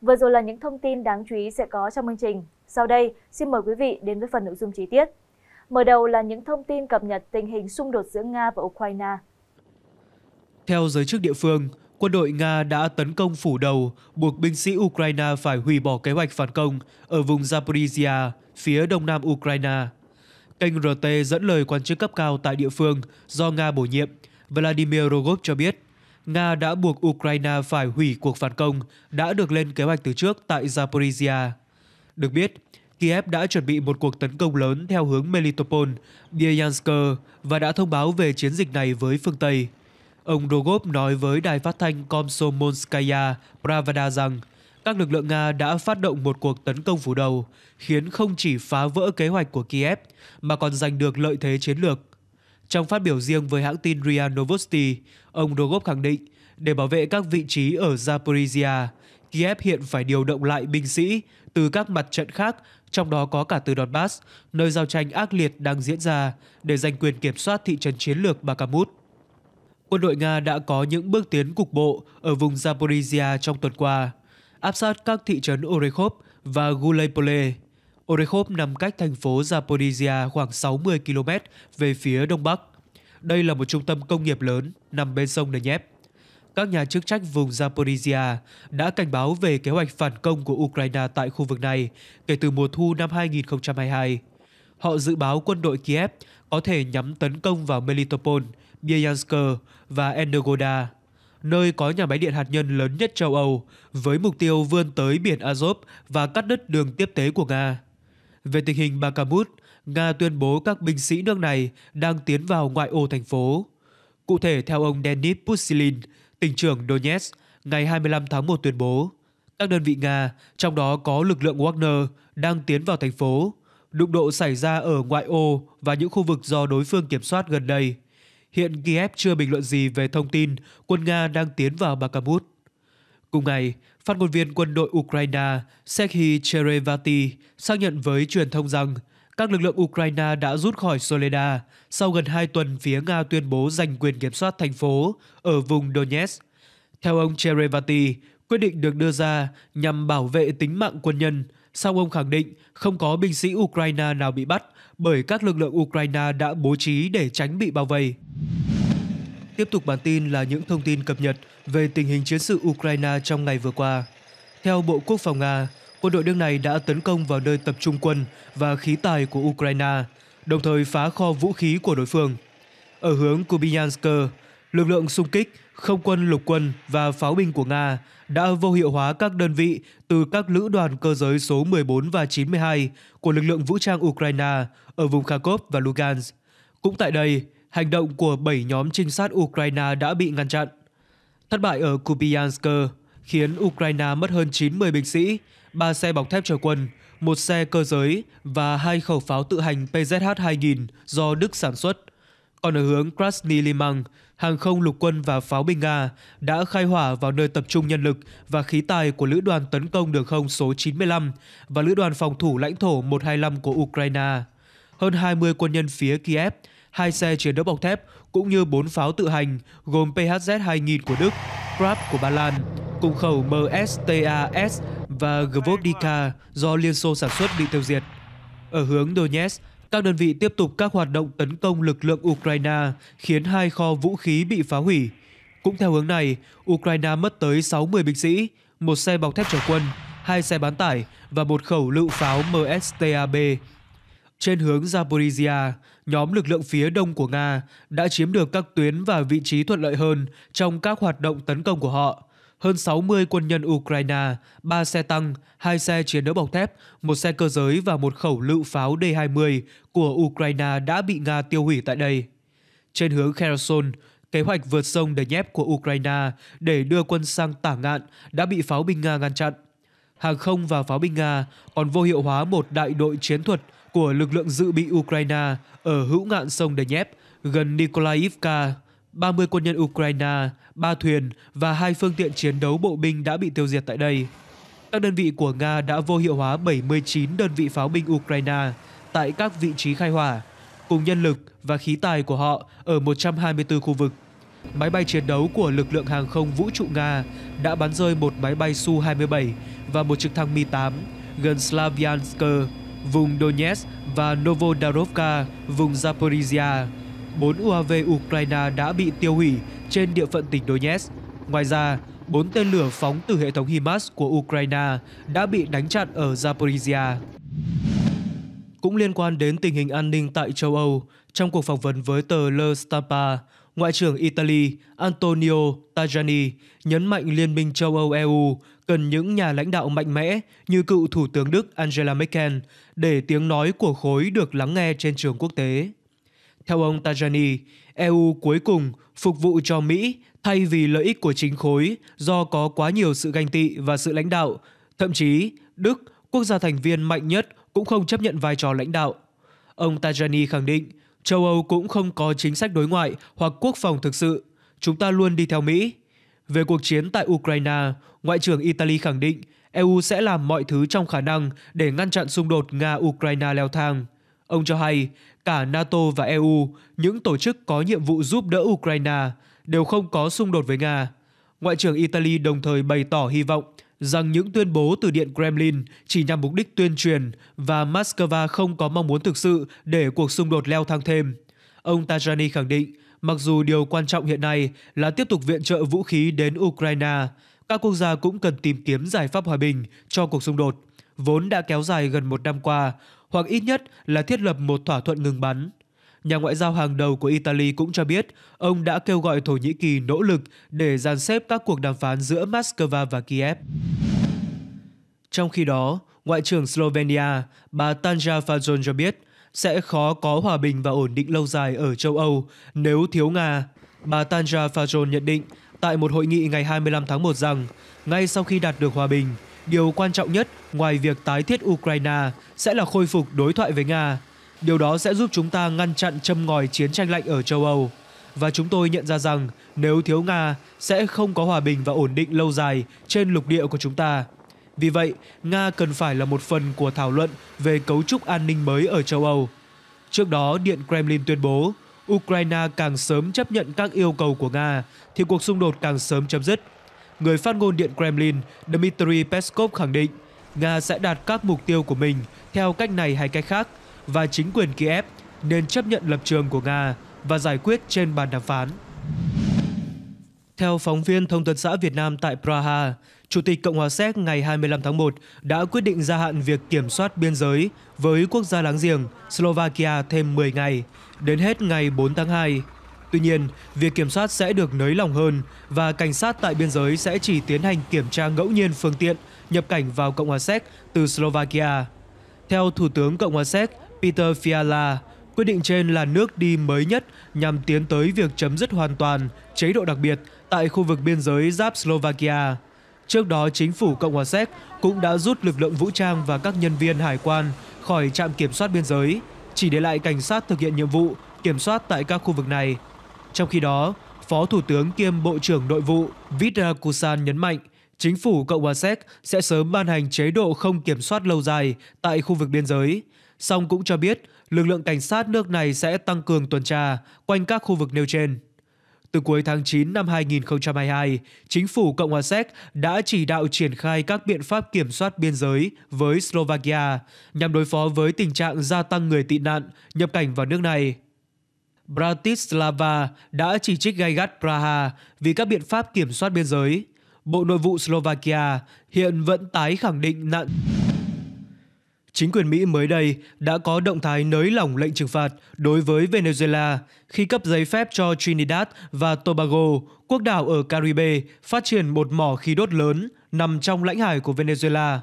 Vừa rồi là những thông tin đáng chú ý sẽ có trong chương trình. Sau đây, xin mời quý vị đến với phần nội dung chi tiết. Mở đầu là những thông tin cập nhật tình hình xung đột giữa Nga và Ukraine. Theo giới chức địa phương, quân đội Nga đã tấn công phủ đầu, buộc binh sĩ Ukraine phải hủy bỏ kế hoạch phản công ở vùng Zaporizhia, phía đông nam Ukraine. Kênh RT dẫn lời quan chức cấp cao tại địa phương do Nga bổ nhiệm, Vladimir Rogov cho biết Nga đã buộc Ukraine phải hủy cuộc phản công đã được lên kế hoạch từ trước tại Zaporizhia. Được biết, Kiev đã chuẩn bị một cuộc tấn công lớn theo hướng Melitopol, Bryansk và đã thông báo về chiến dịch này với phương Tây. Ông Rogov nói với đài phát thanh Komsomolskaya Pravda rằng các lực lượng Nga đã phát động một cuộc tấn công phủ đầu, khiến không chỉ phá vỡ kế hoạch của Kiev mà còn giành được lợi thế chiến lược. Trong phát biểu riêng với hãng tin RIA Novosti, ông Rogov khẳng định để bảo vệ các vị trí ở Zaporizhia, Kiev hiện phải điều động lại binh sĩ từ các mặt trận khác, trong đó có cả từ Donbass, nơi giao tranh ác liệt đang diễn ra để giành quyền kiểm soát thị trấn chiến lược Bakamut. Quân đội Nga đã có những bước tiến cục bộ ở vùng Zaporizhia trong tuần qua, áp sát các thị trấn Orekhov và Gulaypole, Orekhov nằm cách thành phố Zaporizhia khoảng 60 km về phía đông bắc. Đây là một trung tâm công nghiệp lớn nằm bên sông Dnep. Các nhà chức trách vùng Zaporizhia đã cảnh báo về kế hoạch phản công của Ukraine tại khu vực này kể từ mùa thu năm 2022. Họ dự báo quân đội Kiev có thể nhắm tấn công vào Melitopol, Bryansk và Energoda, nơi có nhà máy điện hạt nhân lớn nhất châu Âu, với mục tiêu vươn tới biển Azov và cắt đứt đường tiếp tế của Nga. Về tình hình Bakhmut, Nga tuyên bố các binh sĩ nước này đang tiến vào ngoại ô thành phố. Cụ thể, theo ông Denis Pusilin, tỉnh trưởng Donetsk, ngày 25 tháng 1 tuyên bố, các đơn vị Nga, trong đó có lực lượng Wagner, đang tiến vào thành phố. Đụng độ xảy ra ở ngoại ô và những khu vực do đối phương kiểm soát gần đây. Hiện Kiev chưa bình luận gì về thông tin quân Nga đang tiến vào Bakhmut. Cùng ngày, phát ngôn viên quân đội Ukraine Serhiy Cherevati xác nhận với truyền thông rằng các lực lượng Ukraine đã rút khỏi Soleda sau gần 2 tuần phía Nga tuyên bố giành quyền kiểm soát thành phố ở vùng Donetsk. Theo ông Cherevati, quyết định được đưa ra nhằm bảo vệ tính mạng quân nhân, song ông khẳng định không có binh sĩ Ukraine nào bị bắt bởi các lực lượng Ukraine đã bố trí để tránh bị bao vây. Tiếp tục bản tin là những thông tin cập nhật về tình hình chiến sự Ukraine trong ngày vừa qua. Theo Bộ Quốc phòng Nga, quân đội nước này đã tấn công vào nơi tập trung quân và khí tài của Ukraine, đồng thời phá kho vũ khí của đối phương. Ở hướng Kubyansk, lực lượng xung kích, không quân lục quân và pháo binh của Nga đã vô hiệu hóa các đơn vị từ các lữ đoàn cơ giới số 14 và 92 của lực lượng vũ trang Ukraine ở vùng Kharkov và Lugansk. Cũng tại đây, hành động của 7 nhóm trinh sát Ukraine đã bị ngăn chặn. Thất bại ở Kupiansk khiến Ukraine mất hơn 90 binh sĩ, 3 xe bọc thép chở quân, một xe cơ giới và hai khẩu pháo tự hành PZH-2000 do Đức sản xuất. Còn ở hướng Krasny Liman, hàng không lục quân và pháo binh Nga đã khai hỏa vào nơi tập trung nhân lực và khí tài của Lữ đoàn tấn công đường không số 95 và Lữ đoàn phòng thủ lãnh thổ 125 của Ukraine. Hơn 20 quân nhân phía Kiev hai xe chiến đấu bọc thép cũng như bốn pháo tự hành gồm PHZ-2000 của Đức, Krab của Ba Lan, cùng khẩu MSTAS và Gvozdika do Liên Xô sản xuất bị tiêu diệt. Ở hướng Donetsk, các đơn vị tiếp tục các hoạt động tấn công lực lượng Ukraine khiến hai kho vũ khí bị phá hủy. Cũng theo hướng này, Ukraine mất tới 60 binh sĩ, một xe bọc thép chở quân, hai xe bán tải và một khẩu lựu pháo MSTAB trên hướng Zaporizhia, nhóm lực lượng phía đông của Nga đã chiếm được các tuyến và vị trí thuận lợi hơn trong các hoạt động tấn công của họ. Hơn 60 quân nhân Ukraine, 3 xe tăng, 2 xe chiến đấu bọc thép, một xe cơ giới và một khẩu lựu pháo D-20 của Ukraine đã bị Nga tiêu hủy tại đây. Trên hướng Kherson, kế hoạch vượt sông để Dnieper của Ukraine để đưa quân sang tả ngạn đã bị pháo binh Nga ngăn chặn hàng không và pháo binh Nga còn vô hiệu hóa một đại đội chiến thuật của lực lượng dự bị Ukraine ở hữu ngạn sông Donetsk gần Nikolaivka. 30 quân nhân Ukraine, 3 thuyền và hai phương tiện chiến đấu bộ binh đã bị tiêu diệt tại đây. Các đơn vị của Nga đã vô hiệu hóa 79 đơn vị pháo binh Ukraine tại các vị trí khai hỏa, cùng nhân lực và khí tài của họ ở 124 khu vực. Máy bay chiến đấu của lực lượng hàng không vũ trụ Nga đã bắn rơi một máy bay Su-27 và một trực thăng Mi-8 gần Slavyansk vùng Donetsk và Novodarovka, vùng Zaporizhia. Bốn UAV Ukraine đã bị tiêu hủy trên địa phận tỉnh Donetsk. Ngoài ra, bốn tên lửa phóng từ hệ thống HIMARS của Ukraine đã bị đánh chặn ở Zaporizhia. Cũng liên quan đến tình hình an ninh tại châu Âu, trong cuộc phỏng vấn với tờ Le Stampa, Ngoại trưởng Italy Antonio Tajani nhấn mạnh Liên minh châu Âu-EU cần những nhà lãnh đạo mạnh mẽ như cựu Thủ tướng Đức Angela Merkel để tiếng nói của khối được lắng nghe trên trường quốc tế. Theo ông Tajani, EU cuối cùng phục vụ cho Mỹ thay vì lợi ích của chính khối do có quá nhiều sự ganh tị và sự lãnh đạo. Thậm chí, Đức, quốc gia thành viên mạnh nhất, cũng không chấp nhận vai trò lãnh đạo. Ông Tajani khẳng định, châu Âu cũng không có chính sách đối ngoại hoặc quốc phòng thực sự. Chúng ta luôn đi theo Mỹ. Về cuộc chiến tại Ukraine, Ngoại trưởng Italy khẳng định EU sẽ làm mọi thứ trong khả năng để ngăn chặn xung đột Nga-Ukraine leo thang. Ông cho hay, cả NATO và EU, những tổ chức có nhiệm vụ giúp đỡ Ukraine, đều không có xung đột với Nga. Ngoại trưởng Italy đồng thời bày tỏ hy vọng rằng những tuyên bố từ Điện Kremlin chỉ nhằm mục đích tuyên truyền và Moscow không có mong muốn thực sự để cuộc xung đột leo thang thêm. Ông Tajani khẳng định, Mặc dù điều quan trọng hiện nay là tiếp tục viện trợ vũ khí đến Ukraine, các quốc gia cũng cần tìm kiếm giải pháp hòa bình cho cuộc xung đột, vốn đã kéo dài gần một năm qua, hoặc ít nhất là thiết lập một thỏa thuận ngừng bắn. Nhà ngoại giao hàng đầu của Italy cũng cho biết ông đã kêu gọi Thổ Nhĩ Kỳ nỗ lực để dàn xếp các cuộc đàm phán giữa Moscow và Kiev. Trong khi đó, Ngoại trưởng Slovenia bà Tanja Fajon cho biết sẽ khó có hòa bình và ổn định lâu dài ở châu Âu nếu thiếu Nga. Bà Tanja Fajon nhận định tại một hội nghị ngày 25 tháng 1 rằng, ngay sau khi đạt được hòa bình, điều quan trọng nhất ngoài việc tái thiết Ukraine sẽ là khôi phục đối thoại với Nga. Điều đó sẽ giúp chúng ta ngăn chặn châm ngòi chiến tranh lạnh ở châu Âu. Và chúng tôi nhận ra rằng nếu thiếu Nga sẽ không có hòa bình và ổn định lâu dài trên lục địa của chúng ta. Vì vậy, Nga cần phải là một phần của thảo luận về cấu trúc an ninh mới ở châu Âu. Trước đó, Điện Kremlin tuyên bố, Ukraine càng sớm chấp nhận các yêu cầu của Nga thì cuộc xung đột càng sớm chấm dứt. Người phát ngôn Điện Kremlin Dmitry Peskov khẳng định Nga sẽ đạt các mục tiêu của mình theo cách này hay cách khác và chính quyền Kiev nên chấp nhận lập trường của Nga và giải quyết trên bàn đàm phán. Theo phóng viên Thông tấn xã Việt Nam tại Praha, Chủ tịch Cộng hòa Séc ngày 25 tháng 1 đã quyết định gia hạn việc kiểm soát biên giới với quốc gia láng giềng Slovakia thêm 10 ngày, đến hết ngày 4 tháng 2. Tuy nhiên, việc kiểm soát sẽ được nới lỏng hơn và cảnh sát tại biên giới sẽ chỉ tiến hành kiểm tra ngẫu nhiên phương tiện nhập cảnh vào Cộng hòa Séc từ Slovakia. Theo Thủ tướng Cộng hòa Séc Peter Fiala, quyết định trên là nước đi mới nhất nhằm tiến tới việc chấm dứt hoàn toàn chế độ đặc biệt tại khu vực biên giới giáp Slovakia. Trước đó, chính phủ Cộng hòa Séc cũng đã rút lực lượng vũ trang và các nhân viên hải quan khỏi trạm kiểm soát biên giới, chỉ để lại cảnh sát thực hiện nhiệm vụ kiểm soát tại các khu vực này. Trong khi đó, Phó Thủ tướng kiêm Bộ trưởng Nội vụ Vitra Kusan nhấn mạnh, chính phủ Cộng hòa Séc sẽ sớm ban hành chế độ không kiểm soát lâu dài tại khu vực biên giới, song cũng cho biết lực lượng cảnh sát nước này sẽ tăng cường tuần tra quanh các khu vực nêu trên. Từ cuối tháng 9 năm 2022, chính phủ Cộng hòa Séc đã chỉ đạo triển khai các biện pháp kiểm soát biên giới với Slovakia nhằm đối phó với tình trạng gia tăng người tị nạn nhập cảnh vào nước này. Bratislava đã chỉ trích gay gắt Praha vì các biện pháp kiểm soát biên giới. Bộ Nội vụ Slovakia hiện vẫn tái khẳng định nạn Chính quyền Mỹ mới đây đã có động thái nới lỏng lệnh trừng phạt đối với Venezuela khi cấp giấy phép cho Trinidad và Tobago, quốc đảo ở Caribe, phát triển một mỏ khí đốt lớn nằm trong lãnh hải của Venezuela.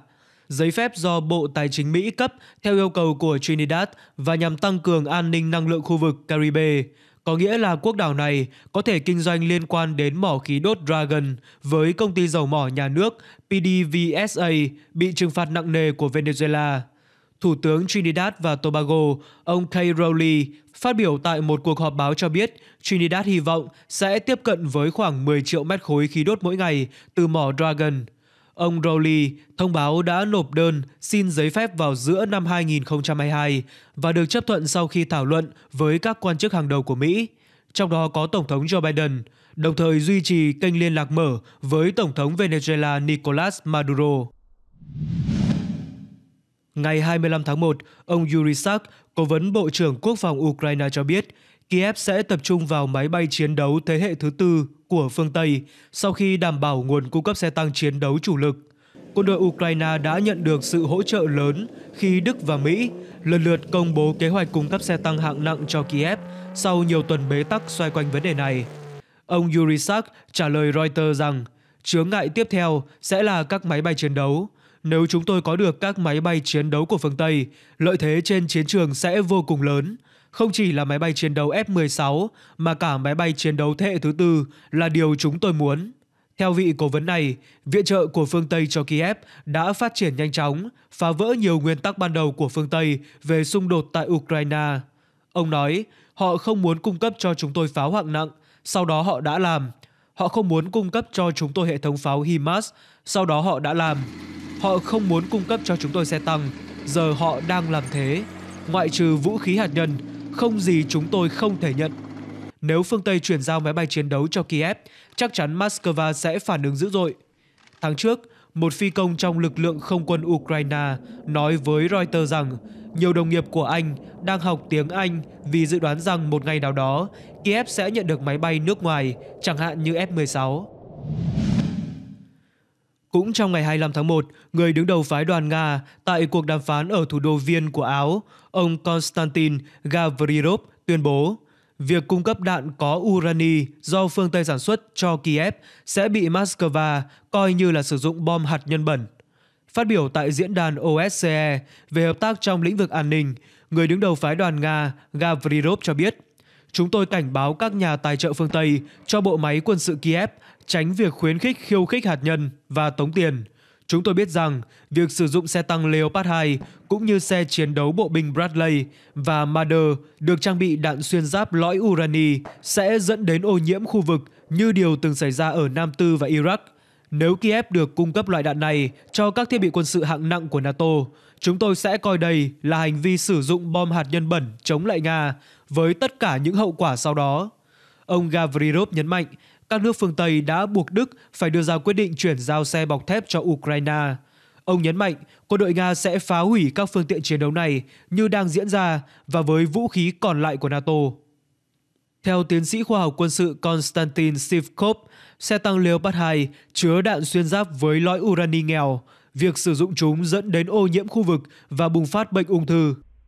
Giấy phép do Bộ Tài chính Mỹ cấp theo yêu cầu của Trinidad và nhằm tăng cường an ninh năng lượng khu vực Caribe, có nghĩa là quốc đảo này có thể kinh doanh liên quan đến mỏ khí đốt Dragon với công ty dầu mỏ nhà nước PDVSA bị trừng phạt nặng nề của Venezuela. Thủ tướng Trinidad và Tobago, ông Kay Rowley, phát biểu tại một cuộc họp báo cho biết Trinidad hy vọng sẽ tiếp cận với khoảng 10 triệu mét khối khí đốt mỗi ngày từ mỏ Dragon. Ông Rowley thông báo đã nộp đơn xin giấy phép vào giữa năm 2022 và được chấp thuận sau khi thảo luận với các quan chức hàng đầu của Mỹ, trong đó có Tổng thống Joe Biden, đồng thời duy trì kênh liên lạc mở với Tổng thống Venezuela Nicolas Maduro. Ngày 25 tháng 1, ông Yuri Sak, cố vấn Bộ trưởng Quốc phòng Ukraine cho biết, Kiev sẽ tập trung vào máy bay chiến đấu thế hệ thứ tư của phương Tây sau khi đảm bảo nguồn cung cấp xe tăng chiến đấu chủ lực. Quân đội Ukraine đã nhận được sự hỗ trợ lớn khi Đức và Mỹ lần lượt công bố kế hoạch cung cấp xe tăng hạng nặng cho Kiev sau nhiều tuần bế tắc xoay quanh vấn đề này. Ông Yuri Sak trả lời Reuters rằng chướng ngại tiếp theo sẽ là các máy bay chiến đấu nếu chúng tôi có được các máy bay chiến đấu của phương Tây, lợi thế trên chiến trường sẽ vô cùng lớn. Không chỉ là máy bay chiến đấu F-16 mà cả máy bay chiến đấu thế hệ thứ tư là điều chúng tôi muốn. Theo vị cố vấn này, viện trợ của phương Tây cho Kiev đã phát triển nhanh chóng, phá vỡ nhiều nguyên tắc ban đầu của phương Tây về xung đột tại Ukraine. Ông nói, họ không muốn cung cấp cho chúng tôi pháo hạng nặng, sau đó họ đã làm. Họ không muốn cung cấp cho chúng tôi hệ thống pháo HIMARS, sau đó họ đã làm. Họ không muốn cung cấp cho chúng tôi xe tăng, giờ họ đang làm thế. Ngoại trừ vũ khí hạt nhân, không gì chúng tôi không thể nhận. Nếu phương Tây chuyển giao máy bay chiến đấu cho Kiev, chắc chắn Moscow sẽ phản ứng dữ dội. Tháng trước, một phi công trong lực lượng không quân Ukraine nói với Reuters rằng nhiều đồng nghiệp của anh đang học tiếng Anh vì dự đoán rằng một ngày nào đó Kiev sẽ nhận được máy bay nước ngoài, chẳng hạn như F-16. Cũng trong ngày 25 tháng 1, người đứng đầu phái đoàn Nga tại cuộc đàm phán ở thủ đô Viên của Áo, ông Konstantin Gavrilov tuyên bố việc cung cấp đạn có urani do phương Tây sản xuất cho Kiev sẽ bị Moscow coi như là sử dụng bom hạt nhân bẩn. Phát biểu tại diễn đàn OSCE về hợp tác trong lĩnh vực an ninh, người đứng đầu phái đoàn Nga Gavrilov cho biết, chúng tôi cảnh báo các nhà tài trợ phương Tây cho bộ máy quân sự Kiev tránh việc khuyến khích khiêu khích hạt nhân và tống tiền. Chúng tôi biết rằng việc sử dụng xe tăng Leopard 2 cũng như xe chiến đấu bộ binh Bradley và Marder được trang bị đạn xuyên giáp lõi urani sẽ dẫn đến ô nhiễm khu vực như điều từng xảy ra ở Nam Tư và Iraq. Nếu Kiev được cung cấp loại đạn này cho các thiết bị quân sự hạng nặng của NATO, chúng tôi sẽ coi đây là hành vi sử dụng bom hạt nhân bẩn chống lại Nga với tất cả những hậu quả sau đó. Ông Gavrilov nhấn mạnh các nước phương Tây đã buộc Đức phải đưa ra quyết định chuyển giao xe bọc thép cho Ukraine. Ông nhấn mạnh quân đội Nga sẽ phá hủy các phương tiện chiến đấu này như đang diễn ra và với vũ khí còn lại của NATO. Theo tiến sĩ khoa học quân sự Konstantin Sivkov, xe tăng Leopard 2 chứa đạn xuyên giáp với lõi urani nghèo. Việc sử dụng chúng dẫn đến ô nhiễm khu vực và bùng phát bệnh ung thư.